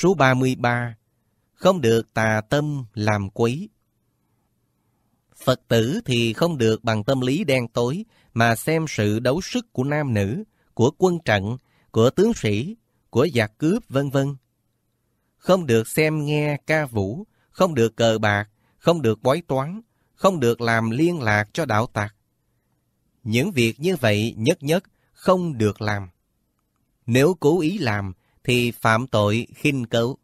số 33 Không được tà tâm làm quấy Phật tử thì không được bằng tâm lý đen tối mà xem sự đấu sức của nam nữ, của quân trận, của tướng sĩ, của giặc cướp vân vân. Không được xem nghe ca vũ, không được cờ bạc, không được bói toán, không được làm liên lạc cho đạo tặc. Những việc như vậy nhất nhất không được làm. Nếu cố ý làm thì phạm tội khinh cấu.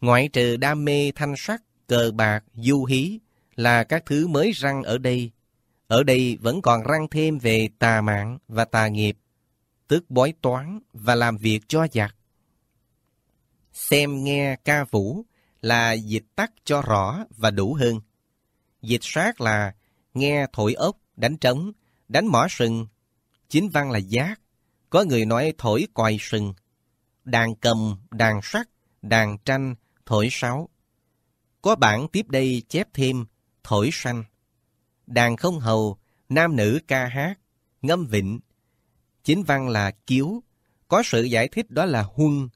Ngoại trừ đam mê thanh sắc, cờ bạc, du hí là các thứ mới răng ở đây. Ở đây vẫn còn răng thêm về tà mạng và tà nghiệp, tức bói toán và làm việc cho giặc. Xem nghe ca vũ là dịch tắt cho rõ và đủ hơn. Dịch sát là nghe thổi ốc, đánh trống, đánh mỏ sừng. Chính văn là giác, có người nói thổi còi sừng đàn cầm, đàn sắt, đàn tranh, thổi sáo. Có bản tiếp đây chép thêm thổi xanh. đàn không hầu, nam nữ ca hát, ngâm vịnh. Chính văn là kiếu, có sự giải thích đó là huân,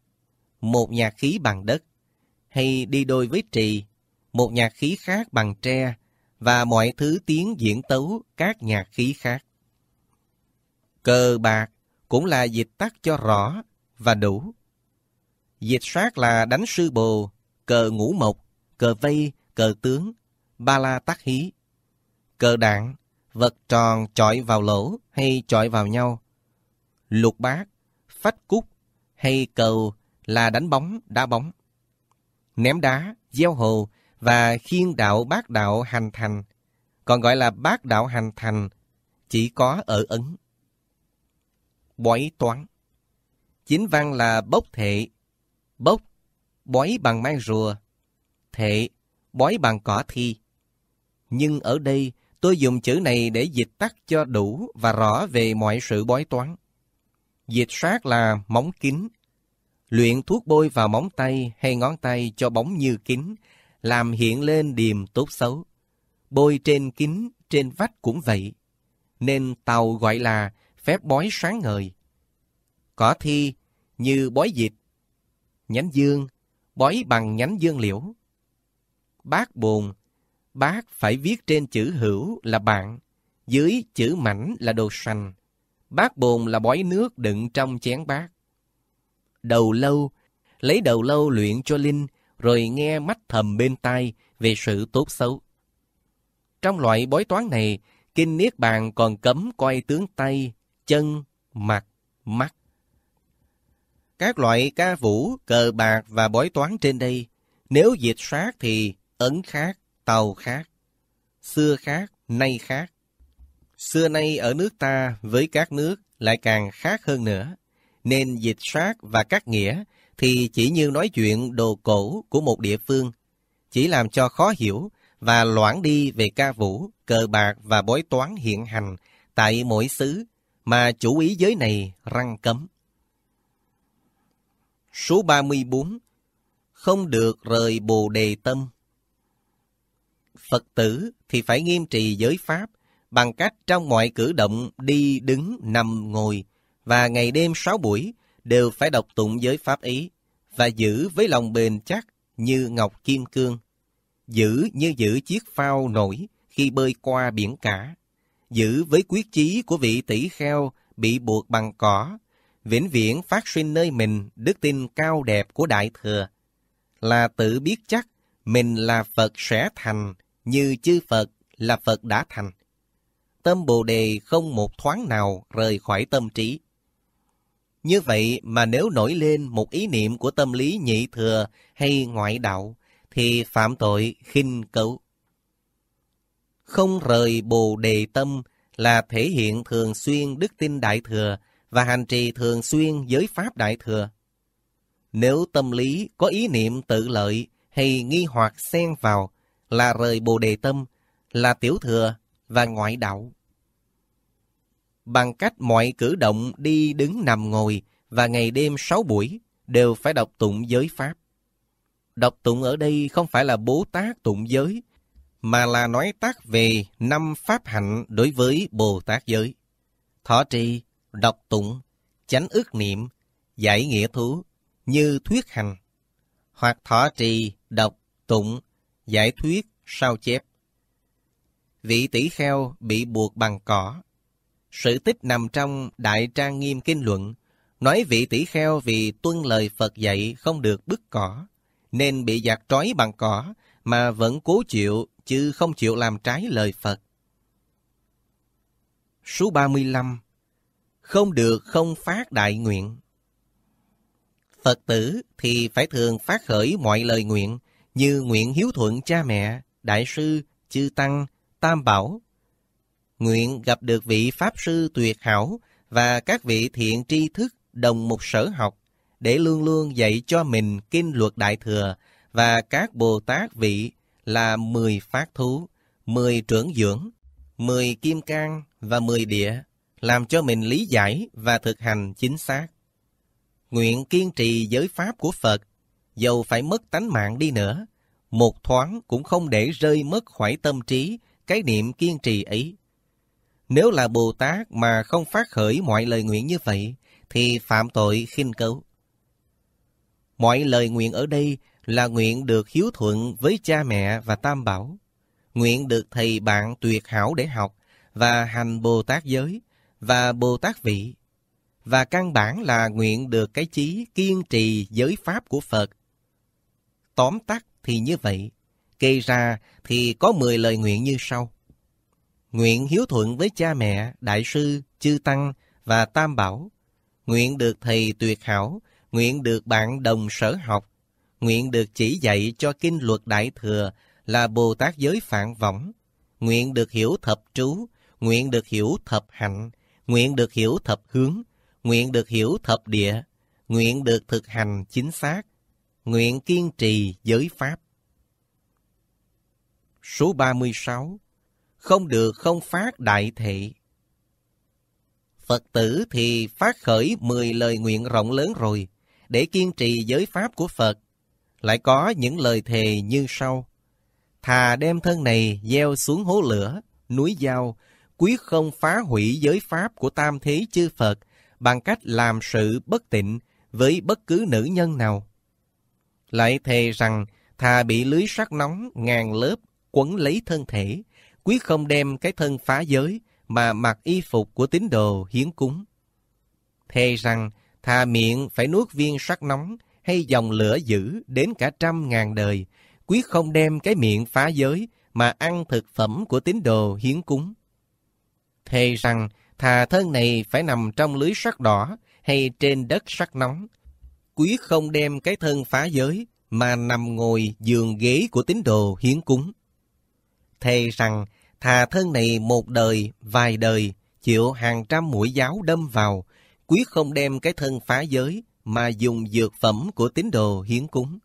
một nhạc khí bằng đất, hay đi đôi với trì, một nhạc khí khác bằng tre, và mọi thứ tiếng diễn tấu các nhạc khí khác. Cờ bạc cũng là dịch tắt cho rõ và đủ. Diệt sát là đánh sư bồ, cờ ngũ mộc, cờ vây, cờ tướng, ba la tác hí. Cờ đạn, vật tròn chọi vào lỗ hay chọi vào nhau. Lục bát, phách cúc hay cầu là đánh bóng, đá bóng. Ném đá, gieo hồ và khiên đạo bát đạo hành thành, còn gọi là bát đạo hành thành, chỉ có ở Ấn. Bói toán Chính văn là bốc thệ, bốc, bói bằng mang rùa, thệ, bói bằng cỏ thi. Nhưng ở đây, tôi dùng chữ này để dịch tắt cho đủ và rõ về mọi sự bói toán. Dịch sát là móng kính. Luyện thuốc bôi vào móng tay hay ngón tay cho bóng như kính, làm hiện lên điềm tốt xấu. Bôi trên kính, trên vách cũng vậy. Nên tàu gọi là phép bói sáng ngời. Cỏ thi như bói dịch nhánh dương, bói bằng nhánh dương liễu. Bác bồn, bác phải viết trên chữ hữu là bạn, dưới chữ mảnh là đồ sành. Bác bồn là bói nước đựng trong chén bác. Đầu lâu, lấy đầu lâu luyện cho linh, rồi nghe mắt thầm bên tai về sự tốt xấu. Trong loại bói toán này, Kinh Niết Bàn còn cấm coi tướng tay, chân, mặt, mắt. Các loại ca vũ, cờ bạc và bói toán trên đây, nếu dịch sát thì ấn khác, tàu khác, xưa khác, nay khác. Xưa nay ở nước ta với các nước lại càng khác hơn nữa, nên dịch sát và các nghĩa thì chỉ như nói chuyện đồ cổ của một địa phương, chỉ làm cho khó hiểu và loãng đi về ca vũ, cờ bạc và bói toán hiện hành tại mỗi xứ mà chủ ý giới này răng cấm. Số 34 Không được rời Bồ Đề Tâm Phật tử thì phải nghiêm trì giới Pháp bằng cách trong mọi cử động đi, đứng, nằm, ngồi và ngày đêm sáu buổi đều phải đọc tụng giới Pháp ý và giữ với lòng bền chắc như ngọc kim cương. Giữ như giữ chiếc phao nổi khi bơi qua biển cả. Giữ với quyết chí của vị tỷ kheo bị buộc bằng cỏ vĩnh viễn phát sinh nơi mình đức tin cao đẹp của Đại Thừa, là tự biết chắc mình là Phật sẽ thành như chư Phật là Phật đã thành. Tâm Bồ Đề không một thoáng nào rời khỏi tâm trí. Như vậy mà nếu nổi lên một ý niệm của tâm lý nhị thừa hay ngoại đạo, thì phạm tội khinh cấu. Không rời Bồ Đề tâm là thể hiện thường xuyên đức tin Đại Thừa và hành trì thường xuyên giới Pháp Đại Thừa. Nếu tâm lý có ý niệm tự lợi hay nghi hoặc xen vào là rời Bồ Đề Tâm, là Tiểu Thừa và Ngoại Đạo. Bằng cách mọi cử động đi đứng nằm ngồi và ngày đêm sáu buổi đều phải đọc tụng giới Pháp. Đọc tụng ở đây không phải là bố tát tụng giới, mà là nói tác về năm pháp hạnh đối với Bồ Tát giới. Thọ trì, đọc tụng, chánh ước niệm, giải nghĩa thú như thuyết hành, hoặc thọ trì, đọc, tụng, giải thuyết, sao chép. Vị tỷ kheo bị buộc bằng cỏ. Sự tích nằm trong Đại Trang Nghiêm Kinh Luận, nói vị tỷ kheo vì tuân lời Phật dạy không được bức cỏ, nên bị giặc trói bằng cỏ mà vẫn cố chịu chứ không chịu làm trái lời Phật. Số 35 không được không phát đại nguyện. Phật tử thì phải thường phát khởi mọi lời nguyện như nguyện hiếu thuận cha mẹ, đại sư, chư tăng, tam bảo. Nguyện gặp được vị Pháp sư tuyệt hảo và các vị thiện tri thức đồng một sở học để luôn luôn dạy cho mình kinh luật đại thừa và các Bồ Tát vị là mười phát thú, mười trưởng dưỡng, mười kim cang và mười địa làm cho mình lý giải và thực hành chính xác. Nguyện kiên trì giới pháp của Phật, dầu phải mất tánh mạng đi nữa, một thoáng cũng không để rơi mất khỏi tâm trí cái niệm kiên trì ấy. Nếu là Bồ Tát mà không phát khởi mọi lời nguyện như vậy, thì phạm tội khinh cấu. Mọi lời nguyện ở đây là nguyện được hiếu thuận với cha mẹ và tam bảo, nguyện được thầy bạn tuyệt hảo để học và hành Bồ Tát giới, và Bồ Tát vị. Và căn bản là nguyện được cái chí kiên trì giới pháp của Phật. Tóm tắt thì như vậy, kê ra thì có 10 lời nguyện như sau. Nguyện hiếu thuận với cha mẹ, đại sư, chư tăng và tam bảo. Nguyện được thầy tuyệt hảo, nguyện được bạn đồng sở học, nguyện được chỉ dạy cho kinh luật đại thừa là Bồ Tát giới phạn võng, nguyện được hiểu thập trú, nguyện được hiểu thập hạnh, nguyện được hiểu thập hướng, nguyện được hiểu thập địa, nguyện được thực hành chính xác, nguyện kiên trì giới pháp. Số 36 Không được không phát đại thị Phật tử thì phát khởi 10 lời nguyện rộng lớn rồi, để kiên trì giới pháp của Phật. Lại có những lời thề như sau. Thà đem thân này gieo xuống hố lửa, núi dao, quyết không phá hủy giới pháp của tam thế chư Phật bằng cách làm sự bất tịnh với bất cứ nữ nhân nào. Lại thề rằng thà bị lưới sắt nóng ngàn lớp quấn lấy thân thể, quyết không đem cái thân phá giới mà mặc y phục của tín đồ hiến cúng. Thề rằng thà miệng phải nuốt viên sắt nóng hay dòng lửa dữ đến cả trăm ngàn đời, quyết không đem cái miệng phá giới mà ăn thực phẩm của tín đồ hiến cúng thề rằng thà thân này phải nằm trong lưới sắt đỏ hay trên đất sắt nóng. Quý không đem cái thân phá giới mà nằm ngồi giường ghế của tín đồ hiến cúng. Thề rằng thà thân này một đời, vài đời, chịu hàng trăm mũi giáo đâm vào, quý không đem cái thân phá giới mà dùng dược phẩm của tín đồ hiến cúng.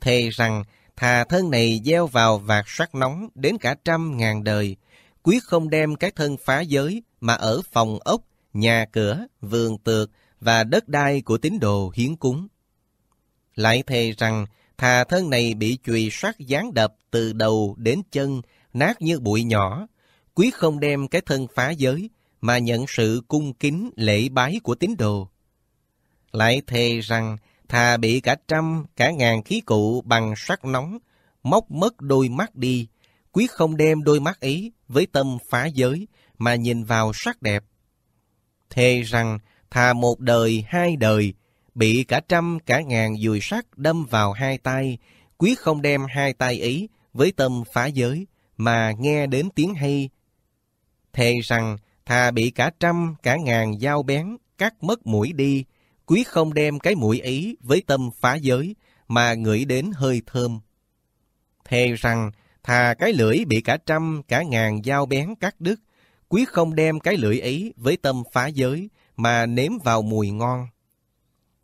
Thề rằng thà thân này gieo vào vạt sắt nóng đến cả trăm ngàn đời, quyết không đem cái thân phá giới mà ở phòng ốc, nhà cửa, vườn tược và đất đai của tín đồ hiến cúng. Lại thề rằng, thà thân này bị chùy soát gián đập từ đầu đến chân, nát như bụi nhỏ, quyết không đem cái thân phá giới mà nhận sự cung kính lễ bái của tín đồ. Lại thề rằng, thà bị cả trăm, cả ngàn khí cụ bằng sắt nóng, móc mất đôi mắt đi, quyết không đem đôi mắt ấy với tâm phá giới mà nhìn vào sắc đẹp. Thề rằng thà một đời hai đời, bị cả trăm cả ngàn dùi sắt đâm vào hai tay, quyết không đem hai tay ấy với tâm phá giới mà nghe đến tiếng hay. Thề rằng thà bị cả trăm cả ngàn dao bén cắt mất mũi đi, quyết không đem cái mũi ấy với tâm phá giới mà ngửi đến hơi thơm. Thề rằng thà cái lưỡi bị cả trăm, cả ngàn dao bén cắt đứt, quyết không đem cái lưỡi ấy với tâm phá giới mà nếm vào mùi ngon.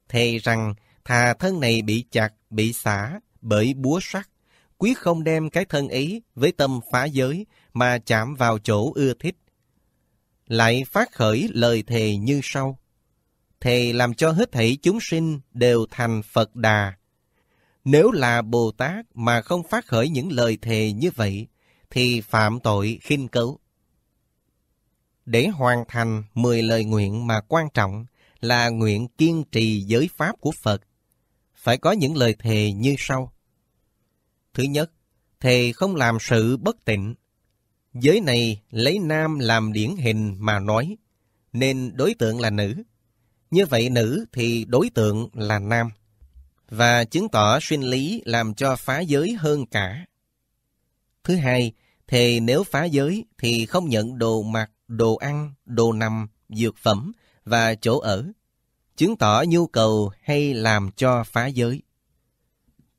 Thề rằng, thà thân này bị chặt, bị xả bởi búa sắt, quyết không đem cái thân ấy với tâm phá giới mà chạm vào chỗ ưa thích. Lại phát khởi lời thề như sau. Thề làm cho hết thảy chúng sinh đều thành Phật Đà, nếu là Bồ Tát mà không phát khởi những lời thề như vậy, thì phạm tội khinh cấu. Để hoàn thành 10 lời nguyện mà quan trọng là nguyện kiên trì giới pháp của Phật, phải có những lời thề như sau. Thứ nhất, thề không làm sự bất tịnh. Giới này lấy nam làm điển hình mà nói, nên đối tượng là nữ. Như vậy nữ thì đối tượng là nam và chứng tỏ sinh lý làm cho phá giới hơn cả. Thứ hai, thì nếu phá giới thì không nhận đồ mặc, đồ ăn, đồ nằm, dược phẩm và chỗ ở, chứng tỏ nhu cầu hay làm cho phá giới.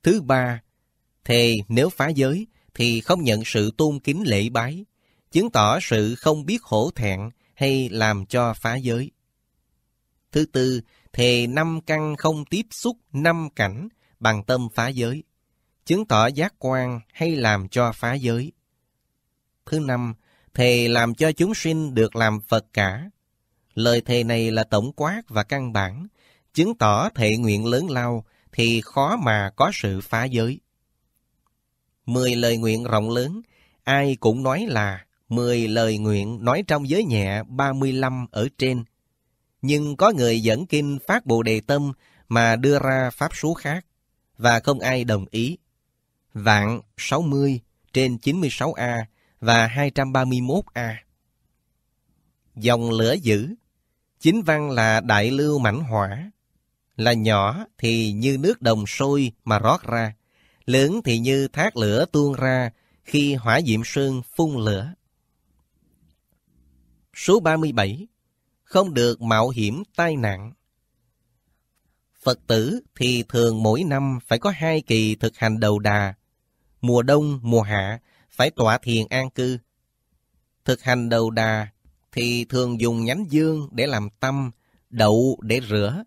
Thứ ba, thì nếu phá giới thì không nhận sự tôn kính lễ bái, chứng tỏ sự không biết hổ thẹn hay làm cho phá giới. Thứ tư, thề năm căn không tiếp xúc năm cảnh bằng tâm phá giới, chứng tỏ giác quan hay làm cho phá giới. Thứ năm, thề làm cho chúng sinh được làm Phật cả. Lời thề này là tổng quát và căn bản, chứng tỏ thệ nguyện lớn lao thì khó mà có sự phá giới. Mười lời nguyện rộng lớn, ai cũng nói là mười lời nguyện nói trong giới nhẹ 35 ở trên nhưng có người dẫn kinh phát Bồ Đề Tâm mà đưa ra pháp số khác, và không ai đồng ý. Vạn 60 trên 96A và 231A. Dòng lửa dữ, chính văn là đại lưu mảnh hỏa, là nhỏ thì như nước đồng sôi mà rót ra, lớn thì như thác lửa tuôn ra khi hỏa diệm sơn phun lửa. Số 37 không được mạo hiểm tai nạn. Phật tử thì thường mỗi năm phải có hai kỳ thực hành đầu đà, mùa đông, mùa hạ phải tọa thiền an cư. Thực hành đầu đà thì thường dùng nhánh dương để làm tâm, đậu để rửa,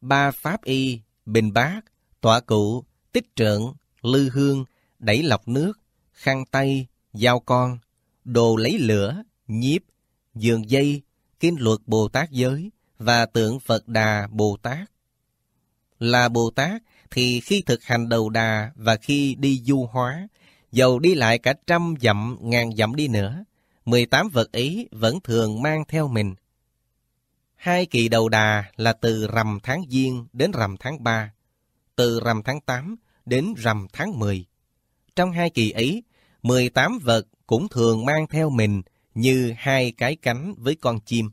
ba pháp y, bình bát, tọa cụ, tích trượng, lư hương, đẩy lọc nước, khăn tay, dao con, đồ lấy lửa, nhiếp, giường dây, Kinh luật Bồ Tát giới và tượng Phật Đà Bồ Tát. Là Bồ Tát thì khi thực hành đầu đà và khi đi du hóa, dầu đi lại cả trăm dặm, ngàn dặm đi nữa, 18 vật ý vẫn thường mang theo mình. Hai kỳ đầu đà là từ rằm tháng Giêng đến rằm tháng 3, từ rằm tháng 8 đến rằm tháng 10. Trong hai kỳ ấy, 18 vật cũng thường mang theo mình như hai cái cánh với con chim.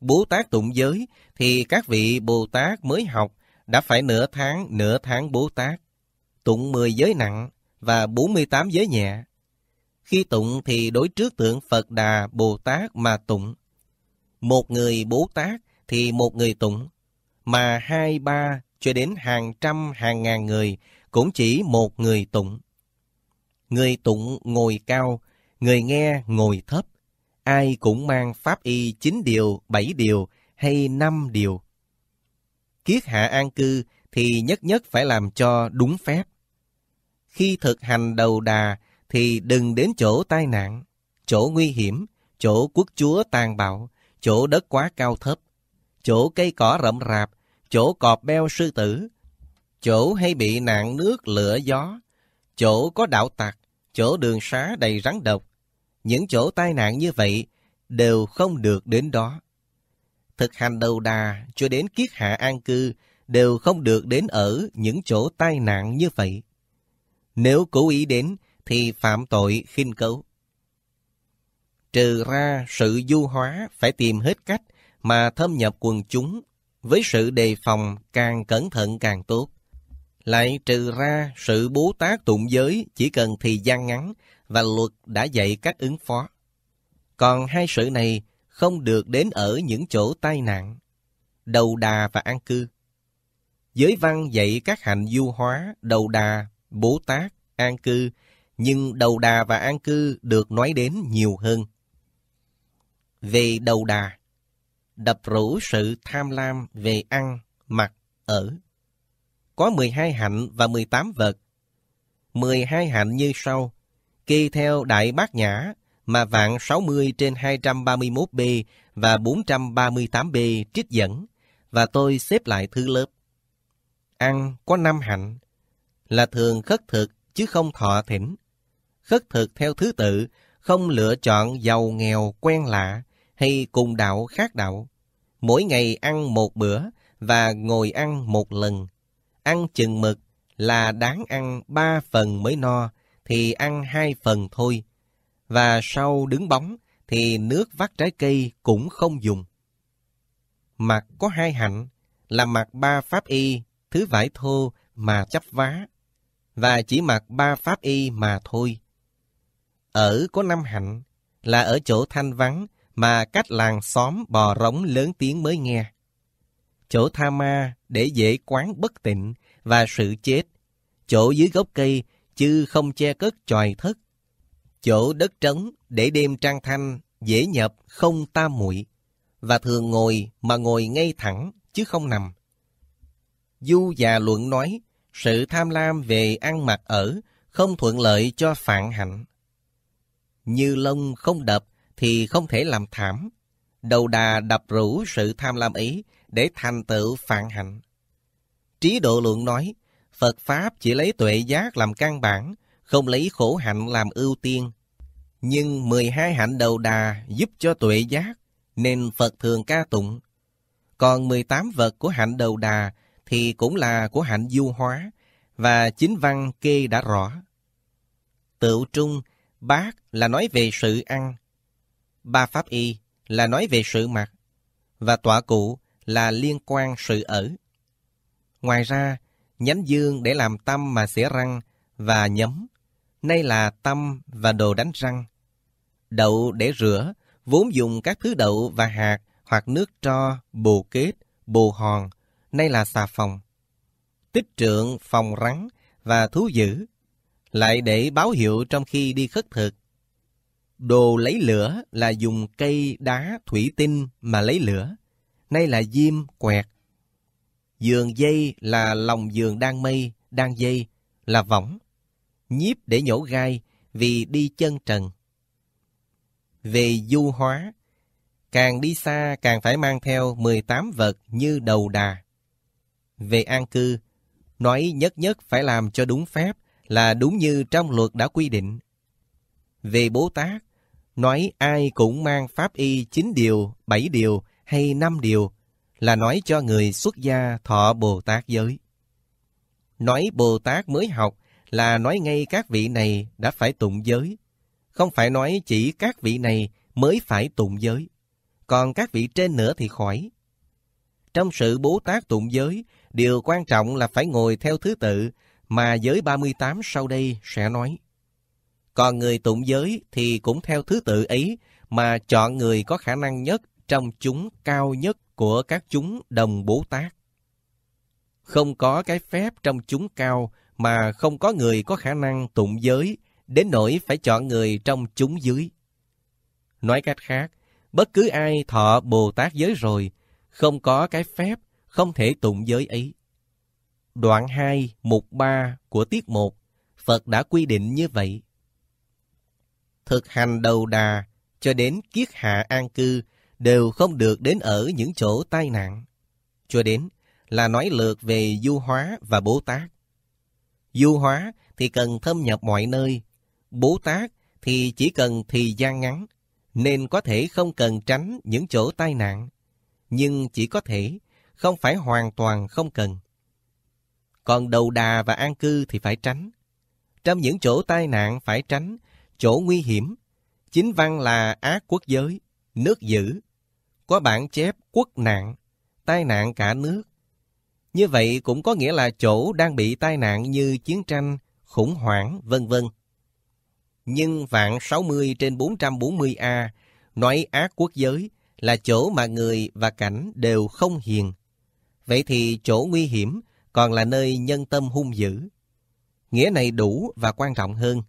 Bố Tát tụng giới thì các vị Bồ Tát mới học đã phải nửa tháng nửa tháng Bố Tát, tụng 10 giới nặng và 48 giới nhẹ. Khi tụng thì đối trước tượng Phật Đà Bồ Tát mà tụng. Một người Bố Tát thì một người tụng, mà hai ba cho đến hàng trăm hàng ngàn người cũng chỉ một người tụng. Người tụng ngồi cao người nghe ngồi thấp, ai cũng mang pháp y chín điều, bảy điều hay năm điều. Kiết hạ an cư thì nhất nhất phải làm cho đúng phép. Khi thực hành đầu đà thì đừng đến chỗ tai nạn, chỗ nguy hiểm, chỗ quốc chúa tàn bạo, chỗ đất quá cao thấp, chỗ cây cỏ rậm rạp, chỗ cọp beo sư tử, chỗ hay bị nạn nước lửa gió, chỗ có đạo tặc, chỗ đường xá đầy rắn độc, những chỗ tai nạn như vậy đều không được đến đó. Thực hành đầu đà cho đến kiết hạ an cư đều không được đến ở những chỗ tai nạn như vậy. Nếu cố ý đến thì phạm tội khinh cấu. Trừ ra sự du hóa phải tìm hết cách mà thâm nhập quần chúng với sự đề phòng càng cẩn thận càng tốt lại trừ ra sự bố tác tụng giới chỉ cần thời gian ngắn và luật đã dạy cách ứng phó. Còn hai sự này không được đến ở những chỗ tai nạn, đầu đà và an cư. Giới văn dạy các hành du hóa, đầu đà, bố tác, an cư, nhưng đầu đà và an cư được nói đến nhiều hơn. Về đầu đà, đập rũ sự tham lam về ăn, mặc, ở có 12 hạnh và 18 vật. 12 hạnh như sau, kỳ theo Đại Bát Nhã mà vạn 60 trên 231B và 438B trích dẫn, và tôi xếp lại thứ lớp. Ăn có 5 hạnh, là thường khất thực chứ không thọ thỉnh. Khất thực theo thứ tự, không lựa chọn giàu nghèo quen lạ hay cùng đạo khác đạo. Mỗi ngày ăn một bữa và ngồi ăn một lần, ăn chừng mực là đáng ăn ba phần mới no, thì ăn hai phần thôi. Và sau đứng bóng thì nước vắt trái cây cũng không dùng. Mặt có hai hạnh là mặc ba pháp y, thứ vải thô mà chấp vá, và chỉ mặc ba pháp y mà thôi. Ở có năm hạnh là ở chỗ thanh vắng mà cách làng xóm bò rống lớn tiếng mới nghe chỗ tha ma để dễ quán bất tịnh và sự chết, chỗ dưới gốc cây chứ không che cất tròi thất, chỗ đất trống để đêm trang thanh dễ nhập không ta muội và thường ngồi mà ngồi ngay thẳng chứ không nằm. Du già luận nói, sự tham lam về ăn mặc ở không thuận lợi cho phạn hạnh. Như lông không đập thì không thể làm thảm. Đầu đà đập rũ sự tham lam ý để thành tựu phạn hạnh. Trí độ lượng nói, Phật Pháp chỉ lấy tuệ giác làm căn bản, không lấy khổ hạnh làm ưu tiên. Nhưng 12 hạnh đầu đà giúp cho tuệ giác, nên Phật thường ca tụng. Còn 18 vật của hạnh đầu đà thì cũng là của hạnh du hóa, và chính văn kê đã rõ. Tựu trung, bác là nói về sự ăn. Ba pháp y là nói về sự mặc. Và tọa cụ là liên quan sự ở. Ngoài ra, nhánh dương để làm tâm mà xỉa răng và nhấm, nay là tâm và đồ đánh răng. Đậu để rửa, vốn dùng các thứ đậu và hạt hoặc nước tro, bồ kết, bồ hòn, nay là xà phòng. Tích trượng phòng rắn và thú dữ, lại để báo hiệu trong khi đi khất thực. Đồ lấy lửa là dùng cây, đá, thủy tinh mà lấy lửa nay là diêm, quẹt. Giường dây là lòng giường đang mây, đang dây, là võng. Nhiếp để nhổ gai, vì đi chân trần. Về du hóa, càng đi xa càng phải mang theo 18 vật như đầu đà. Về an cư, nói nhất nhất phải làm cho đúng phép là đúng như trong luật đã quy định. Về Bố Tát, nói ai cũng mang pháp y chín điều, bảy điều hay năm điều là nói cho người xuất gia thọ Bồ Tát giới. Nói Bồ Tát mới học là nói ngay các vị này đã phải tụng giới, không phải nói chỉ các vị này mới phải tụng giới, còn các vị trên nữa thì khỏi. Trong sự Bồ Tát tụng giới, điều quan trọng là phải ngồi theo thứ tự mà giới 38 sau đây sẽ nói. Còn người tụng giới thì cũng theo thứ tự ấy mà chọn người có khả năng nhất trong chúng cao nhất của các chúng đồng bồ Tát. Không có cái phép trong chúng cao mà không có người có khả năng tụng giới, đến nỗi phải chọn người trong chúng dưới. Nói cách khác, bất cứ ai thọ Bồ Tát giới rồi, không có cái phép, không thể tụng giới ấy. Đoạn 2, mục 3 của tiết 1, Phật đã quy định như vậy. Thực hành đầu đà cho đến kiết hạ an cư đều không được đến ở những chỗ tai nạn. Cho đến là nói lược về du hóa và bố tác. Du hóa thì cần thâm nhập mọi nơi, bố tác thì chỉ cần thì gian ngắn, nên có thể không cần tránh những chỗ tai nạn, nhưng chỉ có thể, không phải hoàn toàn không cần. Còn đầu đà và an cư thì phải tránh. Trong những chỗ tai nạn phải tránh, chỗ nguy hiểm. Chính văn là ác quốc giới, nước dữ, có bản chép quốc nạn, tai nạn cả nước. Như vậy cũng có nghĩa là chỗ đang bị tai nạn như chiến tranh, khủng hoảng, vân vân. Nhưng vạn 60 trên 440A nói ác quốc giới là chỗ mà người và cảnh đều không hiền. Vậy thì chỗ nguy hiểm còn là nơi nhân tâm hung dữ. Nghĩa này đủ và quan trọng hơn.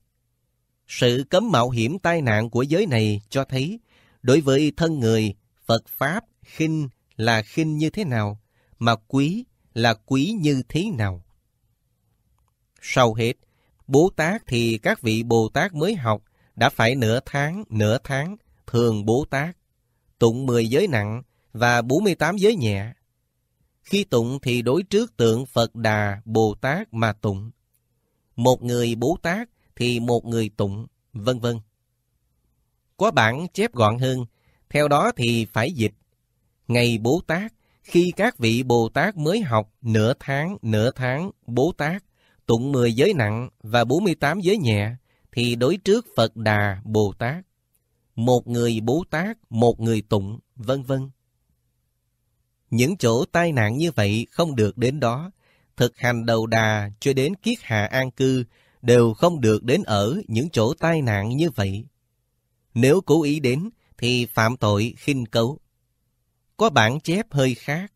Sự cấm mạo hiểm tai nạn của giới này cho thấy, đối với thân người, Phật Pháp khinh là khinh như thế nào, mà quý là quý như thế nào. Sau hết, bồ Tát thì các vị Bồ Tát mới học đã phải nửa tháng, nửa tháng, thường bồ Tát, tụng 10 giới nặng và 48 giới nhẹ. Khi tụng thì đối trước tượng Phật Đà, Bồ Tát mà tụng. Một người bồ Tát thì một người tụng, vân vân. Có bản chép gọn hơn theo đó thì phải dịch. Ngày Bố Tát, khi các vị Bồ Tát mới học nửa tháng, nửa tháng Bố Tát, tụng 10 giới nặng và 48 giới nhẹ, thì đối trước Phật Đà Bồ Tát. Một người Bố Tát, một người tụng, vân vân. Những chỗ tai nạn như vậy không được đến đó, thực hành đầu đà cho đến kiết hạ an cư đều không được đến ở những chỗ tai nạn như vậy. Nếu cố ý đến, thì phạm tội khinh cấu. Có bản chép hơi khác,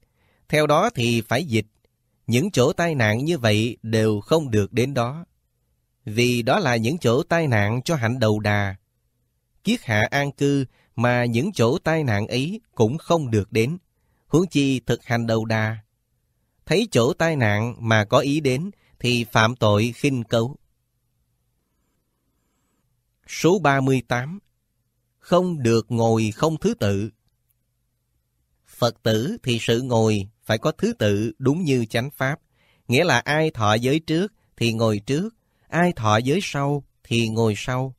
theo đó thì phải dịch. Những chỗ tai nạn như vậy đều không được đến đó. Vì đó là những chỗ tai nạn cho hạnh đầu đà. Kiết hạ an cư mà những chỗ tai nạn ấy cũng không được đến. Huống chi thực hành đầu đà. Thấy chỗ tai nạn mà có ý đến thì phạm tội khinh cấu. Số 38 không được ngồi không thứ tự. Phật tử thì sự ngồi phải có thứ tự đúng như chánh pháp, nghĩa là ai thọ giới trước thì ngồi trước, ai thọ giới sau thì ngồi sau.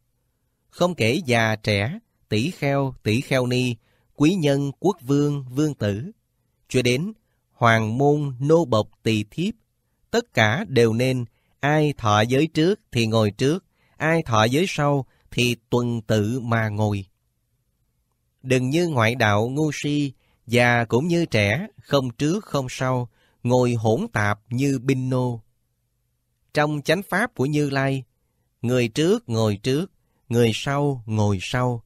Không kể già trẻ, tỷ kheo, tỷ kheo ni, quý nhân, quốc vương, vương tử, cho đến hoàng môn, nô bộc, tỳ thiếp, tất cả đều nên ai thọ giới trước thì ngồi trước, ai thọ giới sau thì tuần tự mà ngồi đừng như ngoại đạo ngu si, già cũng như trẻ, không trước không sau, ngồi hỗn tạp như binh nô. Trong chánh pháp của Như Lai, người trước ngồi trước, người sau ngồi sau.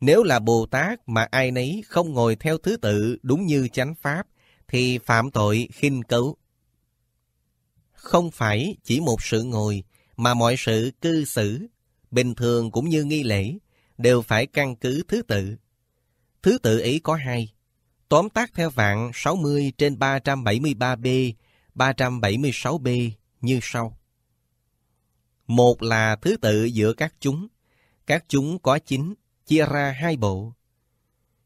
Nếu là Bồ Tát mà ai nấy không ngồi theo thứ tự đúng như chánh pháp, thì phạm tội khinh cấu. Không phải chỉ một sự ngồi, mà mọi sự cư xử, bình thường cũng như nghi lễ, đều phải căn cứ thứ tự. Thứ tự ý có hai. Tóm tắt theo vạn 60 trên 373B, 376B như sau. Một là thứ tự giữa các chúng. Các chúng có chín, chia ra hai bộ.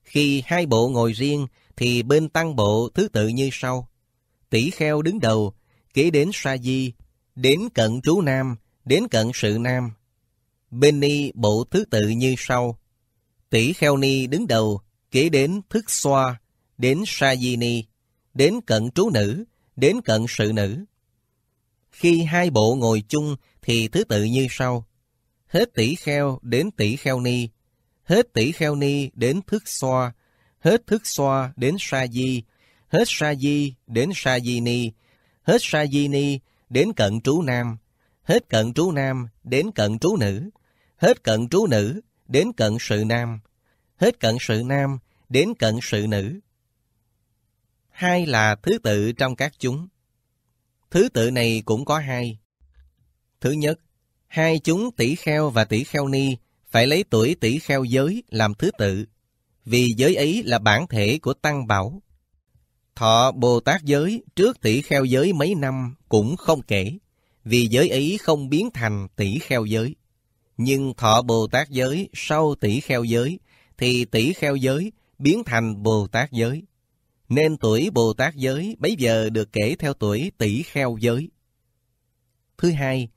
Khi hai bộ ngồi riêng, thì bên tăng bộ thứ tự như sau. Tỷ kheo đứng đầu, kế đến sa di, đến cận trú nam, đến cận sự nam. Bên ni bộ thứ tự như sau. Tỷ Kheo Ni đứng đầu, kế đến Thức Xoa, đến Sa Di Ni, đến cận trú nữ, đến cận sự nữ. Khi hai bộ ngồi chung thì thứ tự như sau. Hết tỷ kheo đến tỷ kheo ni, hết tỷ kheo ni đến thức xoa, hết thức xoa đến sa di, hết sa di đến sa di ni, hết sa di ni đến cận trú nam, hết cận trú nam đến cận trú nữ, hết cận trú nữ đến cận sự nam, hết cận sự nam đến cận sự nữ. Hai là thứ tự trong các chúng. Thứ tự này cũng có hai. Thứ nhất, hai chúng tỷ kheo và tỷ kheo ni phải lấy tuổi tỷ kheo giới làm thứ tự, vì giới ấy là bản thể của tăng bảo. Thọ Bồ Tát giới trước tỷ kheo giới mấy năm cũng không kể, vì giới ấy không biến thành tỷ kheo giới. Nhưng thọ Bồ Tát giới sau tỷ kheo giới, thì tỷ kheo giới biến thành Bồ Tát giới. Nên tuổi Bồ Tát giới bấy giờ được kể theo tuổi tỷ kheo giới. Thứ hai,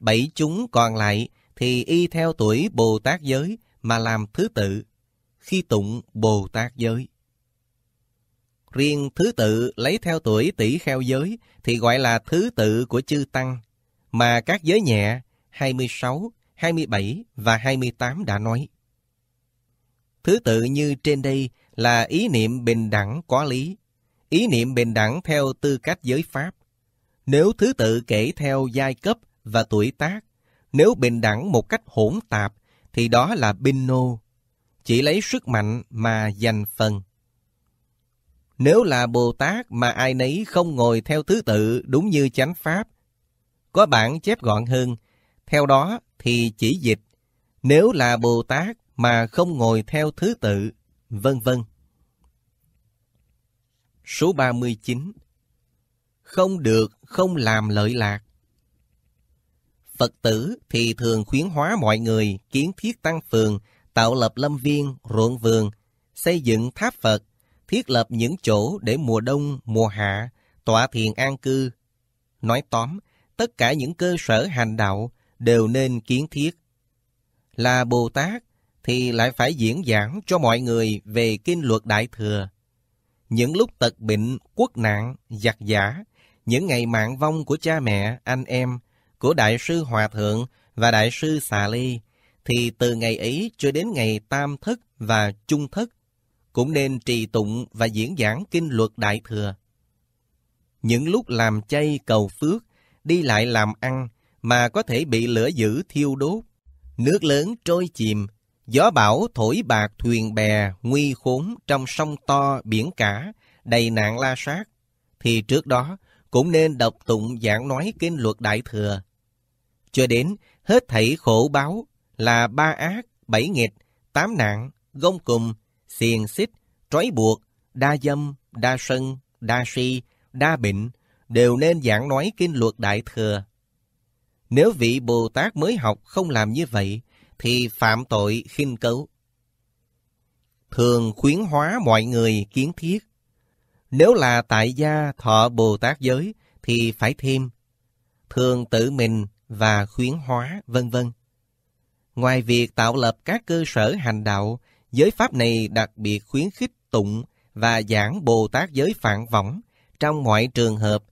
bảy chúng còn lại thì y theo tuổi Bồ Tát giới mà làm thứ tự, khi tụng Bồ Tát giới. Riêng thứ tự lấy theo tuổi tỷ kheo giới thì gọi là thứ tự của chư Tăng, mà các giới nhẹ 26, 27 và 28 đã nói. Thứ tự như trên đây là ý niệm bình đẳng có lý, ý niệm bình đẳng theo tư cách giới pháp. Nếu thứ tự kể theo giai cấp và tuổi tác, nếu bình đẳng một cách hỗn tạp thì đó là binh nô, chỉ lấy sức mạnh mà giành phần. Nếu là Bồ Tát mà ai nấy không ngồi theo thứ tự đúng như chánh pháp, có bản chép gọn hơn theo đó thì chỉ dịch, nếu là Bồ Tát mà không ngồi theo thứ tự, vân vân. Số 39 Không được, không làm lợi lạc. Phật tử thì thường khuyến hóa mọi người kiến thiết tăng phường, tạo lập lâm viên, ruộng vườn, xây dựng tháp Phật, thiết lập những chỗ để mùa đông, mùa hạ, tọa thiền an cư. Nói tóm, tất cả những cơ sở hành đạo đều nên kiến thiết. Là Bồ Tát thì lại phải diễn giảng cho mọi người về kinh luật đại thừa. Những lúc tật bệnh, quốc nạn, giặc giả, những ngày mạng vong của cha mẹ, anh em, của Đại sư Hòa Thượng và Đại sư Xà Ly, thì từ ngày ấy cho đến ngày tam thất và trung thất, cũng nên trì tụng và diễn giảng kinh luật đại thừa. Những lúc làm chay cầu phước, đi lại làm ăn, mà có thể bị lửa dữ thiêu đốt. Nước lớn trôi chìm, gió bão thổi bạc thuyền bè, nguy khốn trong sông to biển cả, đầy nạn la sát, thì trước đó cũng nên đọc tụng giảng nói kinh luật đại thừa. Cho đến hết thảy khổ báo là ba ác, bảy nghịch, tám nạn, gông cùm, xiềng xích, trói buộc, đa dâm, đa sân, đa si, đa bệnh, đều nên giảng nói kinh luật đại thừa. Nếu vị Bồ Tát mới học không làm như vậy, thì phạm tội khinh cấu. Thường khuyến hóa mọi người kiến thiết. Nếu là tại gia thọ Bồ Tát giới, thì phải thêm. Thường tự mình và khuyến hóa, vân vân. Ngoài việc tạo lập các cơ sở hành đạo, giới pháp này đặc biệt khuyến khích tụng và giảng Bồ Tát giới phản võng trong mọi trường hợp,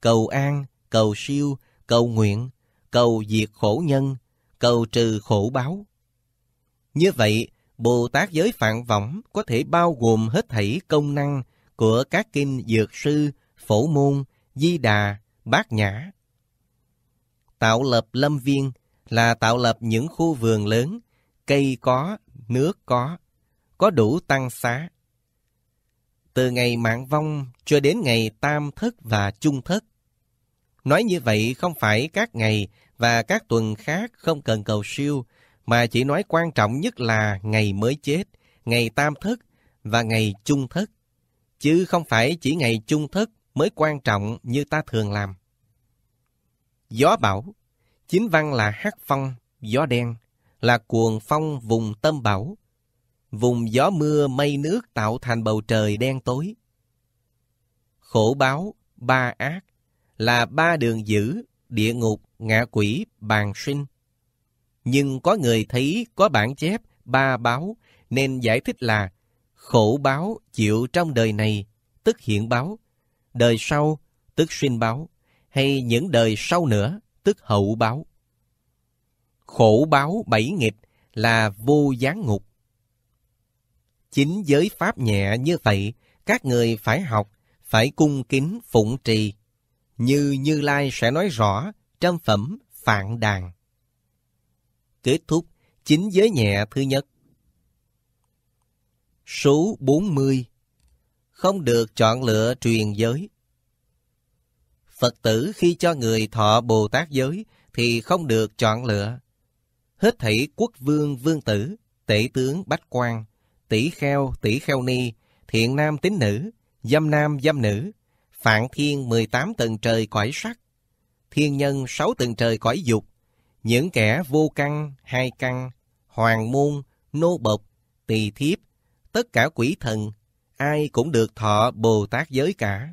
cầu an, cầu siêu, cầu nguyện, cầu diệt khổ nhân, cầu trừ khổ báo. Như vậy, Bồ Tát giới phạn võng có thể bao gồm hết thảy công năng của các kinh dược sư, phổ môn, di đà, bát nhã. Tạo lập lâm viên là tạo lập những khu vườn lớn, cây có, nước có, có đủ tăng xá. Từ ngày mạng vong cho đến ngày tam thất và chung thất, Nói như vậy không phải các ngày và các tuần khác không cần cầu siêu, mà chỉ nói quan trọng nhất là ngày mới chết, ngày tam thức và ngày chung thức, Chứ không phải chỉ ngày chung thức mới quan trọng như ta thường làm. Gió bão, chính văn là hát phong, gió đen, là cuồng phong vùng tâm bão. Vùng gió mưa mây nước tạo thành bầu trời đen tối. Khổ báo, ba ác, là ba đường dữ, địa ngục, ngạ quỷ, bàn sinh. Nhưng có người thấy có bản chép ba báo nên giải thích là khổ báo chịu trong đời này tức hiện báo, đời sau tức sinh báo hay những đời sau nữa tức hậu báo. Khổ báo bảy nghịch là vô gián ngục. Chính giới pháp nhẹ như vậy, các người phải học, phải cung kính phụng trì, như Như Lai sẽ nói rõ trong phẩm Phạn Đàn. Kết thúc chính giới nhẹ thứ nhất. Số 40 Không được chọn lựa truyền giới Phật tử khi cho người thọ Bồ Tát giới thì không được chọn lựa. Hết thảy quốc vương vương tử, tể tướng bách quan, tỷ kheo tỷ kheo ni, thiện nam tín nữ, dâm nam dâm nữ, Phạn thiên 18 tầng trời cõi sắc, thiên nhân 6 tầng trời cõi dục, những kẻ vô căn, hai căn, hoàng môn, nô bộc, tỳ thiếp, tất cả quỷ thần, ai cũng được thọ Bồ Tát giới cả.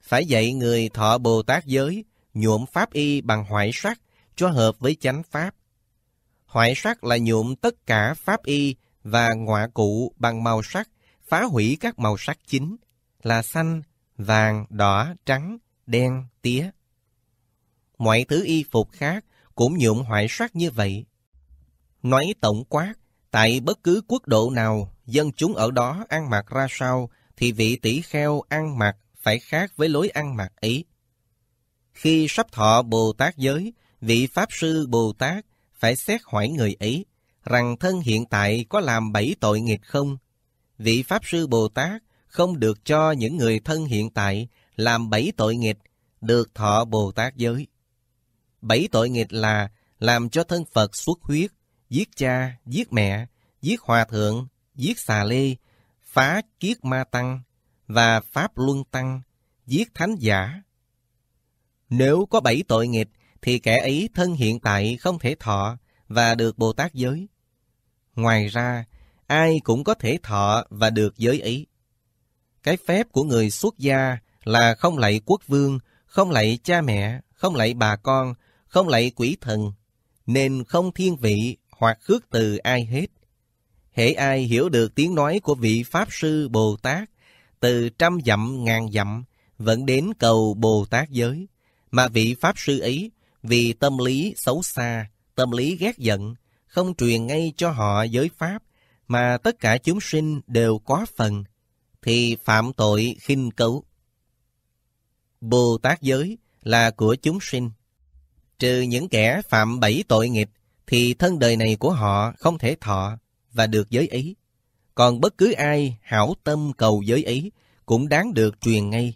Phải dạy người thọ Bồ Tát giới, nhuộm pháp y bằng hoại sắc cho hợp với chánh pháp. Hoại sắc là nhuộm tất cả pháp y và ngọa cụ bằng màu sắc, phá hủy các màu sắc chính, là xanh, vàng, đỏ, trắng, đen, tía. Mọi thứ y phục khác cũng nhuộm hoại sắc như vậy. Nói tổng quát, tại bất cứ quốc độ nào, dân chúng ở đó ăn mặc ra sao, thì vị tỷ kheo ăn mặc phải khác với lối ăn mặc ấy. Khi sắp thọ Bồ Tát giới, vị Pháp sư Bồ Tát phải xét hỏi người ấy, rằng thân hiện tại có làm bảy tội nghịch không? Vị Pháp sư Bồ Tát không được cho những người thân hiện tại làm bảy tội nghịch, được thọ Bồ Tát giới. Bảy tội nghịch là làm cho thân Phật xuất huyết, giết cha, giết mẹ, giết hòa thượng, giết xà lê, phá kiết ma tăng và pháp luân tăng, giết thánh giả. Nếu có bảy tội nghịch thì kẻ ấy thân hiện tại không thể thọ và được Bồ Tát giới. Ngoài ra, ai cũng có thể thọ và được giới ấy. Cái phép của người xuất gia là không lạy quốc vương, không lạy cha mẹ, không lạy bà con, không lạy quỷ thần, nên không thiên vị hoặc khước từ ai hết. Hễ ai hiểu được tiếng nói của vị Pháp Sư Bồ Tát, từ trăm dặm ngàn dặm, vẫn đến cầu Bồ Tát giới, mà vị Pháp Sư ấy vì tâm lý xấu xa, tâm lý ghét giận, không truyền ngay cho họ giới Pháp, mà tất cả chúng sinh đều có phần, thì phạm tội khinh cấu. Bồ Tát giới là của chúng sinh. Trừ những kẻ phạm bảy tội nghiệp thì thân đời này của họ không thể thọ và được giới ý. Còn bất cứ ai hảo tâm cầu giới ý cũng đáng được truyền ngay.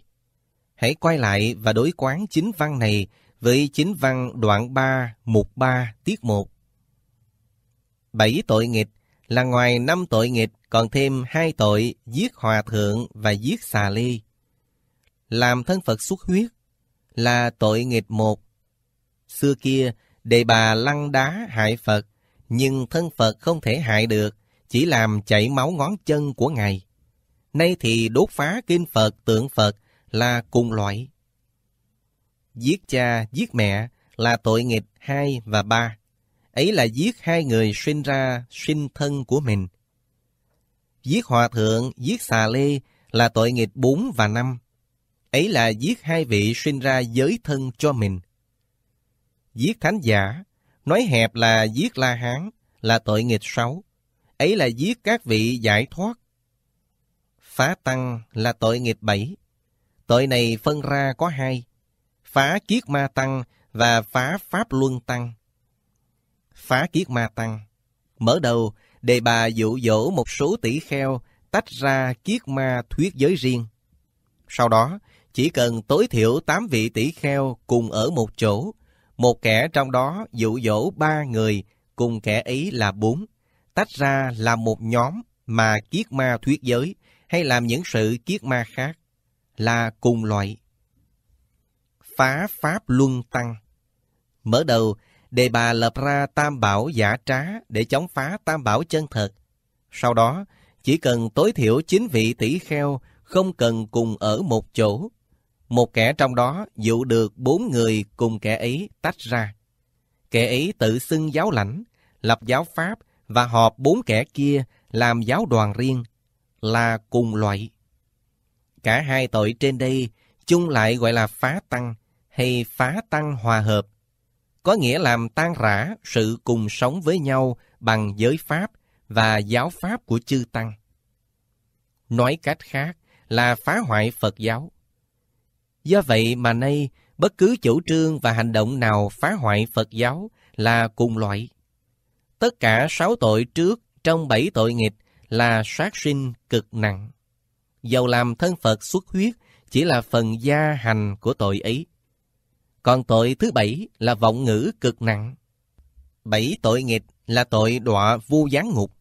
Hãy quay lại và đối quán chính văn này với chính văn đoạn 3, mục 3, tiết 1. Bảy tội nghịch là ngoài năm tội nghịch còn thêm hai tội giết hòa thượng và giết xà ly. Làm thân Phật xuất huyết là tội nghịch một. Xưa kia, đề bà lăn đá hại Phật, nhưng thân Phật không thể hại được, chỉ làm chảy máu ngón chân của Ngài. Nay thì đốt phá kinh Phật, tượng Phật là cùng loại. Giết cha, giết mẹ là tội nghịch hai và ba ấy là giết hai người sinh ra sinh thân của mình. Giết hòa thượng, giết xà lê là tội nghịch bốn và năm. Ấy là giết hai vị sinh ra giới thân cho mình. Giết thánh giả, nói hẹp là giết la hán, là tội nghịch sáu. Ấy là giết các vị giải thoát. Phá tăng là tội nghịch bảy. Tội này phân ra có hai, phá kiết ma tăng và phá pháp luân tăng phá kiết ma tăng. Mở đầu, đề bà dụ dỗ một số tỷ kheo tách ra kiết ma thuyết giới riêng. Sau đó, chỉ cần tối thiểu 8 vị tỷ kheo cùng ở một chỗ, một kẻ trong đó dụ dỗ ba người, cùng kẻ ấy là bốn, tách ra là một nhóm mà kiết ma thuyết giới hay làm những sự kiết ma khác là cùng loại. Phá Pháp Luân Tăng Mở đầu, Đề bà lập ra tam bảo giả trá để chống phá tam bảo chân thật. Sau đó, chỉ cần tối thiểu chín vị tỷ kheo không cần cùng ở một chỗ. Một kẻ trong đó dụ được bốn người cùng kẻ ấy tách ra. Kẻ ấy tự xưng giáo lãnh, lập giáo pháp và họp bốn kẻ kia làm giáo đoàn riêng, là cùng loại. Cả hai tội trên đây chung lại gọi là phá tăng hay phá tăng hòa hợp có nghĩa làm tan rã sự cùng sống với nhau bằng giới pháp và giáo pháp của chư Tăng. Nói cách khác là phá hoại Phật giáo. Do vậy mà nay, bất cứ chủ trương và hành động nào phá hoại Phật giáo là cùng loại. Tất cả sáu tội trước trong bảy tội nghịch là sát sinh cực nặng. Dầu làm thân Phật xuất huyết chỉ là phần gia hành của tội ấy. Còn tội thứ bảy là vọng ngữ cực nặng. Bảy tội nghịch là tội đọa vu gián ngục,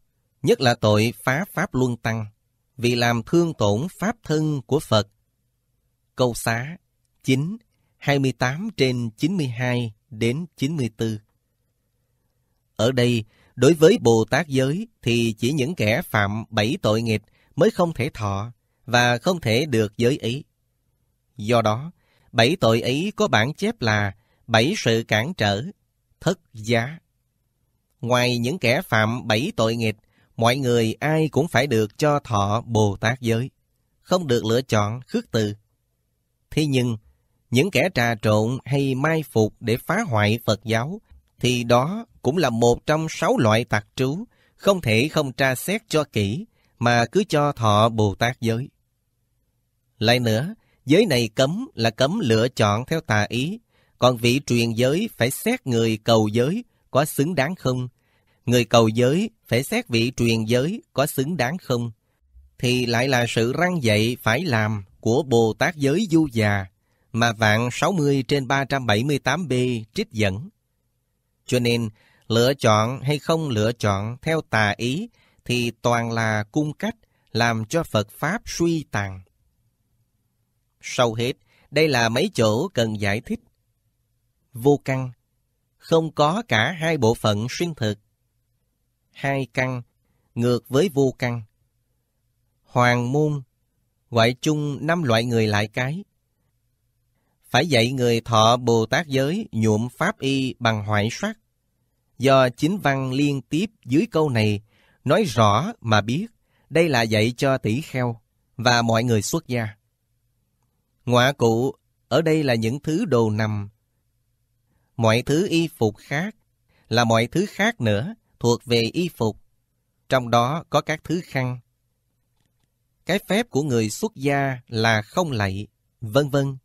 nhất là tội phá pháp luân tăng, vì làm thương tổn pháp thân của Phật. Câu xá 9, 28 trên 92 đến 94 Ở đây, đối với Bồ Tát giới thì chỉ những kẻ phạm bảy tội nghịch mới không thể thọ và không thể được giới ý. Do đó, Bảy tội ấy có bản chép là bảy sự cản trở, thất giá. Ngoài những kẻ phạm bảy tội nghịch, mọi người ai cũng phải được cho thọ Bồ Tát giới, không được lựa chọn khước từ. Thế nhưng, những kẻ trà trộn hay mai phục để phá hoại Phật giáo, thì đó cũng là một trong sáu loại tạc trú, không thể không tra xét cho kỹ, mà cứ cho thọ Bồ Tát giới. Lại nữa, Giới này cấm là cấm lựa chọn theo tà ý, còn vị truyền giới phải xét người cầu giới có xứng đáng không. Người cầu giới phải xét vị truyền giới có xứng đáng không. Thì lại là sự răng dạy phải làm của Bồ Tát giới du già mà vạn 60 trên 378B trích dẫn. Cho nên, lựa chọn hay không lựa chọn theo tà ý thì toàn là cung cách làm cho Phật Pháp suy tàn. Sau hết, đây là mấy chỗ cần giải thích. Vô căn Không có cả hai bộ phận xuyên thực. Hai căn Ngược với vô căn Hoàng môn Gọi chung năm loại người lại cái phải dạy người thọ Bồ Tát giới nhuộm pháp y bằng hoại sắc. Do chính văn liên tiếp dưới câu này nói rõ mà biết đây là dạy cho tỷ kheo và mọi người xuất gia. Ngoạ cụ ở đây là những thứ đồ nằm. Mọi thứ y phục khác là mọi thứ khác nữa thuộc về y phục. Trong đó có các thứ khăn. Cái phép của người xuất gia là không lạy, vân vân.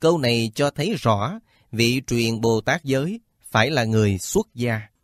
Câu này cho thấy rõ vị truyền Bồ Tát giới phải là người xuất gia.